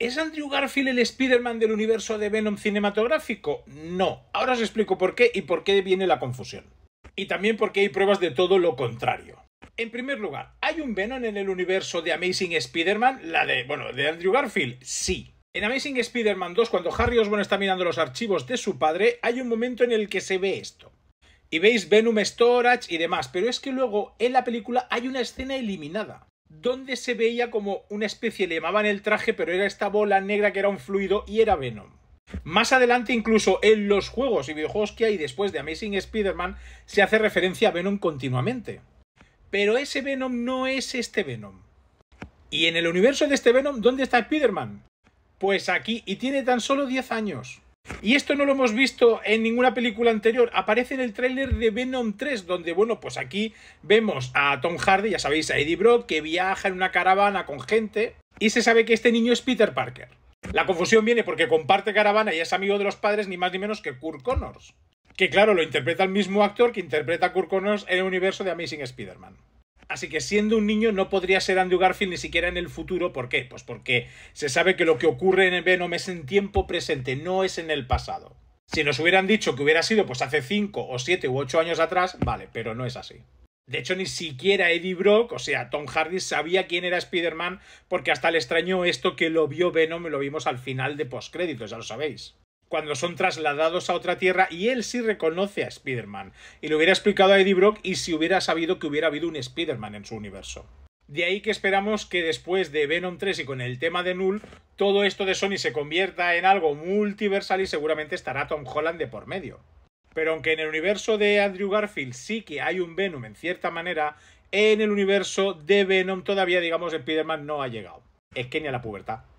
¿Es Andrew Garfield el Spider-Man del universo de Venom cinematográfico? No. Ahora os explico por qué y por qué viene la confusión. Y también porque hay pruebas de todo lo contrario. En primer lugar, ¿hay un Venom en el universo de Amazing Spider-Man? La de, bueno, de Andrew Garfield, sí. En Amazing Spider-Man 2, cuando Harry Osborn está mirando los archivos de su padre, hay un momento en el que se ve esto. Y veis Venom Storage y demás, pero es que luego en la película hay una escena eliminada donde se veía como una especie, le llamaban el traje, pero era esta bola negra que era un fluido y era Venom. Más adelante, incluso en los juegos y videojuegos que hay después de Amazing Spider-Man, se hace referencia a Venom continuamente. Pero ese Venom no es este Venom. ¿Y en el universo de este Venom, dónde está Spider-Man? Pues aquí, y tiene tan solo 10 años. Y esto no lo hemos visto en ninguna película anterior. Aparece en el tráiler de Venom 3, donde, bueno, pues aquí vemos a Tom Hardy, ya sabéis, a Eddie Brock, que viaja en una caravana con gente y se sabe que este niño es Peter Parker. La confusión viene porque comparte caravana y es amigo de los padres ni más ni menos que Kurt Connors. Que claro, lo interpreta el mismo actor que interpreta a Kurt Connors en el universo de Amazing Spider-Man. Así que siendo un niño no podría ser Andrew Garfield ni siquiera en el futuro. ¿Por qué? Pues porque se sabe que lo que ocurre en Venom es en tiempo presente, no es en el pasado. Si nos hubieran dicho que hubiera sido pues hace 5 o 7 u 8 años atrás, vale, pero no es así. De hecho, ni siquiera Eddie Brock, o sea, Tom Hardy, sabía quién era Spider-Man, porque hasta le extrañó esto que lo vio Venom y lo vimos al final de postcréditos, ya lo sabéis cuando son trasladados a otra tierra y él sí reconoce a Spider-Man y le hubiera explicado a Eddie Brock y si hubiera sabido que hubiera habido un Spider-Man en su universo. De ahí que esperamos que después de Venom 3 y con el tema de Null, todo esto de Sony se convierta en algo multiversal y seguramente estará Tom Holland de por medio. Pero aunque en el universo de Andrew Garfield sí que hay un Venom en cierta manera, en el universo de Venom todavía digamos Spider-Man no ha llegado. Es que ni a la pubertad.